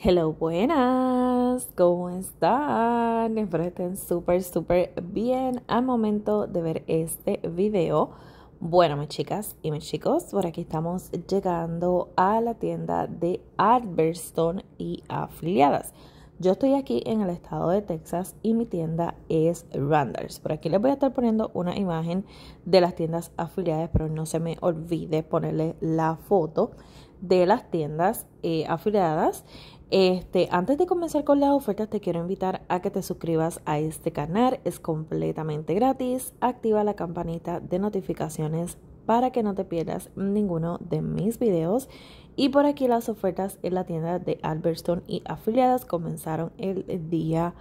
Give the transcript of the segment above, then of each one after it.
Hello, buenas, ¿cómo están? Espero que estén súper, súper bien al momento de ver este video. Bueno, mis chicas y mis chicos, por aquí estamos llegando a la tienda de Adverstone y afiliadas. Yo estoy aquí en el estado de Texas y mi tienda es Randall's. Por aquí les voy a estar poniendo una imagen de las tiendas afiliadas, pero no se me olvide ponerle la foto de las tiendas eh, afiliadas. Este, antes de comenzar con las ofertas, te quiero invitar a que te suscribas a este canal. Es completamente gratis. Activa la campanita de notificaciones para que no te pierdas ninguno de mis videos. Y por aquí las ofertas en la tienda de Albertson y afiliadas comenzaron el día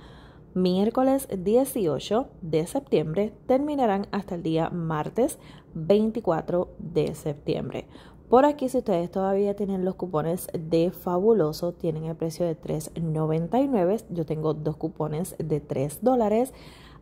miércoles 18 de septiembre, terminarán hasta el día martes 24 de septiembre. Por aquí, si ustedes todavía tienen los cupones de Fabuloso, tienen el precio de $3.99. Yo tengo dos cupones de $3 dólares.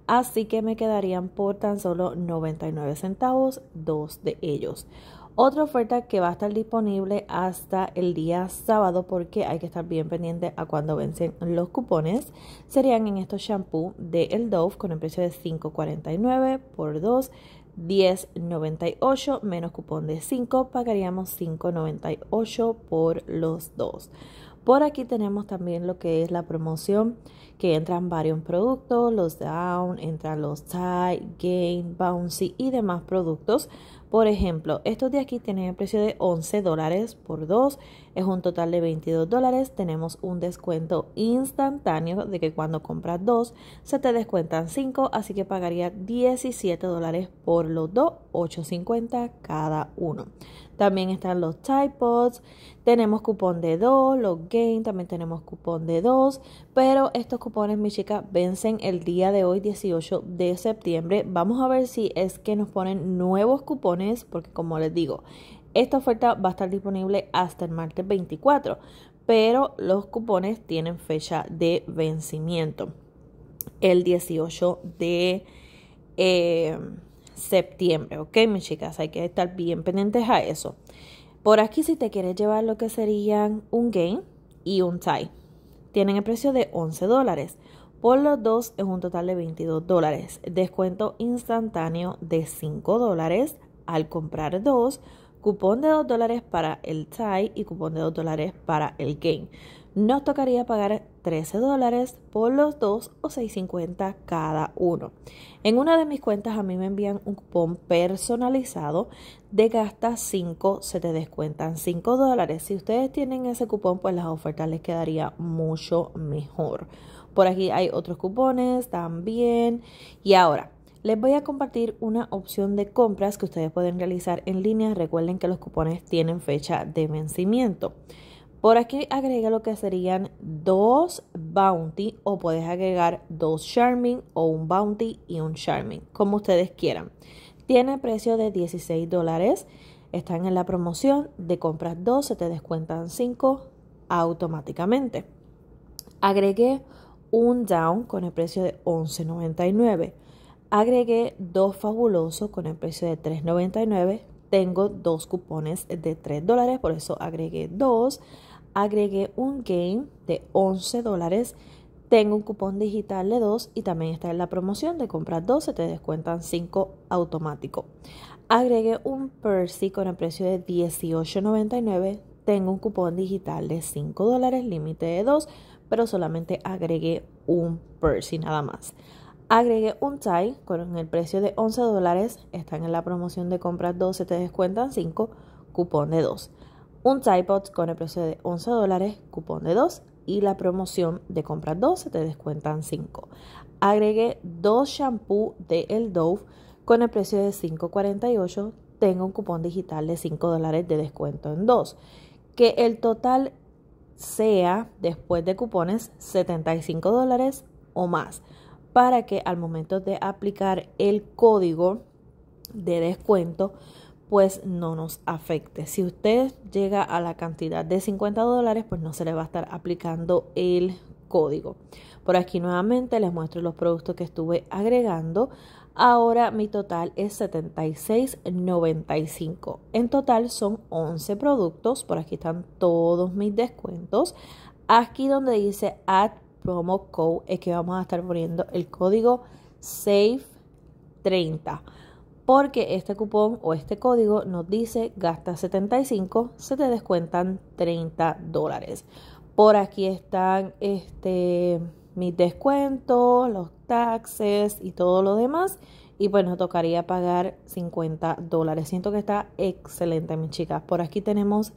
Así que me quedarían por tan solo 99 centavos dos de ellos. Otra oferta que va a estar disponible hasta el día sábado porque hay que estar bien pendiente a cuando vencen los cupones serían en estos shampoos de El Dove con el precio de $5.49 por 2 10.98 menos cupón de 5, pagaríamos 5.98 por los dos. Por aquí tenemos también lo que es la promoción, que entran varios productos, los Down, entran los TIE, Gain, Bouncy y demás productos por ejemplo, estos de aquí tienen el precio de 11 dólares por 2. es un total de 22 dólares. Tenemos un descuento instantáneo de que cuando compras dos se te descuentan 5, así que pagaría 17 dólares por los dos, 8.50 cada uno. También están los Typods, tenemos cupón de 2, los Game también tenemos cupón de 2, pero estos cupones, mi chica, vencen el día de hoy, 18 de septiembre. Vamos a ver si es que nos ponen nuevos cupones porque como les digo, esta oferta va a estar disponible hasta el martes 24, pero los cupones tienen fecha de vencimiento, el 18 de eh, septiembre, ¿ok, mis chicas? Hay que estar bien pendientes a eso. Por aquí, si te quieres llevar lo que serían un game y un tie, tienen el precio de 11 dólares. Por los dos es un total de 22 dólares. Descuento instantáneo de 5 dólares al comprar dos, cupón de 2 dólares para el tie y cupón de 2 dólares para el game. Nos tocaría pagar 13 dólares por los dos o 6.50 cada uno. En una de mis cuentas a mí me envían un cupón personalizado de gasta 5, se te descuentan 5 dólares. Si ustedes tienen ese cupón, pues las ofertas les quedaría mucho mejor. Por aquí hay otros cupones también. Y ahora, les voy a compartir una opción de compras que ustedes pueden realizar en línea. Recuerden que los cupones tienen fecha de vencimiento. Por aquí agrega lo que serían dos bounty o puedes agregar dos charming o un bounty y un charming, como ustedes quieran. Tiene precio de 16 dólares. Están en la promoción de compras 2, se te descuentan 5 automáticamente. Agregué un down con el precio de 11.99. Agregué dos fabulosos con el precio de $3.99. Tengo dos cupones de 3 dólares, por eso agregué dos. Agregué un game de 11 dólares. Tengo un cupón digital de dos y también está en la promoción de comprar se te descuentan 5 automático. Agregué un Percy con el precio de $18.99. Tengo un cupón digital de 5 dólares, límite de 2, pero solamente agregué un Percy nada más. Agregué un tie con el precio de 11 dólares. Están en la promoción de compras 12, te descuentan 5, cupón de 2. Un tie pot con el precio de 11 dólares, cupón de 2. Y la promoción de compras 12 te descuentan 5. Agregué dos shampoos de El Dove con el precio de 5.48. Tengo un cupón digital de 5 dólares de descuento en 2. Que el total sea, después de cupones, 75 dólares o más para que al momento de aplicar el código de descuento pues no nos afecte. Si usted llega a la cantidad de 50 dólares, pues no se le va a estar aplicando el código. Por aquí nuevamente les muestro los productos que estuve agregando. Ahora mi total es 76.95. En total son 11 productos. Por aquí están todos mis descuentos. Aquí donde dice Add promo code es que vamos a estar poniendo el código SAVE30 porque este cupón o este código nos dice gasta 75, se te descuentan 30 dólares. Por aquí están este, mis descuentos, los taxes y todo lo demás. Y pues nos tocaría pagar 50 dólares. Siento que está excelente, mis chicas. Por aquí tenemos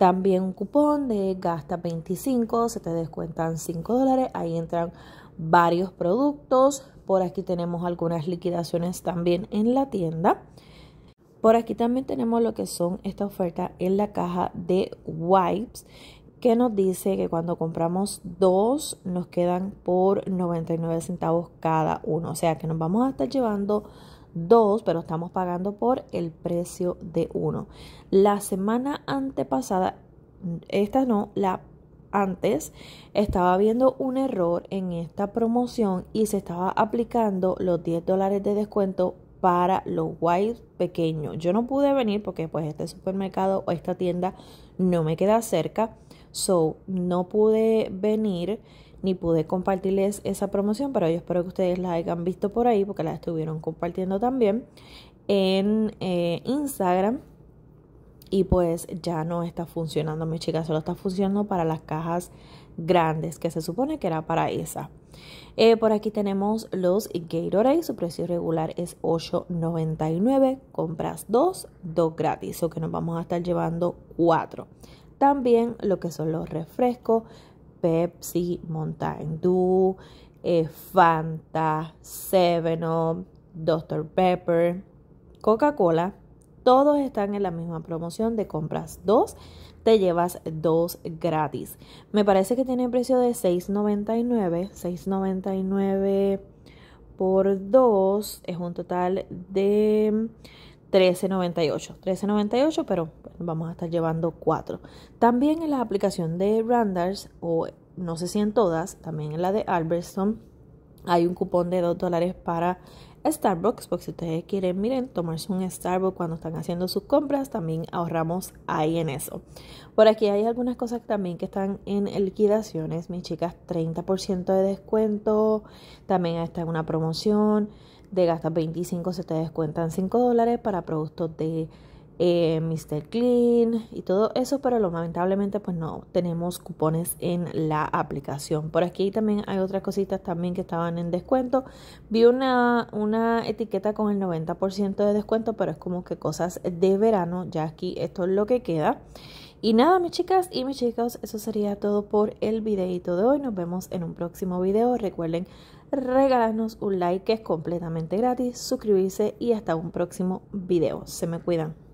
también un cupón de gasta 25, se te descuentan 5 dólares. Ahí entran varios productos. Por aquí tenemos algunas liquidaciones también en la tienda. Por aquí también tenemos lo que son esta oferta en la caja de wipes que nos dice que cuando compramos dos nos quedan por 99 centavos cada uno. O sea que nos vamos a estar llevando dos, pero estamos pagando por el precio de uno. La semana antepasada, esta no, la antes estaba viendo un error en esta promoción y se estaba aplicando los 10 dólares de descuento para los white pequeños. Yo no pude venir porque pues este supermercado o esta tienda no me queda cerca, so no pude venir ni pude compartirles esa promoción, pero yo espero que ustedes la hayan visto por ahí porque la estuvieron compartiendo también en eh, Instagram. Y pues ya no está funcionando, mis chicas. solo está funcionando para las cajas grandes, que se supone que era para esa. Eh, por aquí tenemos los Gatorade, su precio regular es $8.99, compras 2, 2 gratis, o que nos vamos a estar llevando 4 también lo que son los refrescos, Pepsi, Mountain Dew, eh, Fanta, Seven Up, Dr. Pepper, Coca-Cola, todos están en la misma promoción de compras 2, te llevas 2 gratis. Me parece que tiene precio de $6.99, $6.99 por 2 es un total de 1398. 1398, pero vamos a estar llevando 4. También en la aplicación de Randars, o no sé si en todas, también en la de Albertson, hay un cupón de 2 dólares para Starbucks, porque si ustedes quieren, miren, tomarse un Starbucks cuando están haciendo sus compras, también ahorramos ahí en eso. Por aquí hay algunas cosas también que están en liquidaciones, mis chicas, 30% de descuento, también está en una promoción, de gastas 25 se te descuentan 5 dólares para productos de eh, Mr. Clean y todo eso, pero lamentablemente pues no tenemos cupones en la aplicación. Por aquí también hay otras cositas también que estaban en descuento. Vi una, una etiqueta con el 90% de descuento, pero es como que cosas de verano, ya aquí esto es lo que queda. Y nada, mis chicas y mis chicos, eso sería todo por el videito de hoy. Nos vemos en un próximo video. Recuerden regalarnos un like que es completamente gratis, suscribirse y hasta un próximo video. Se me cuidan.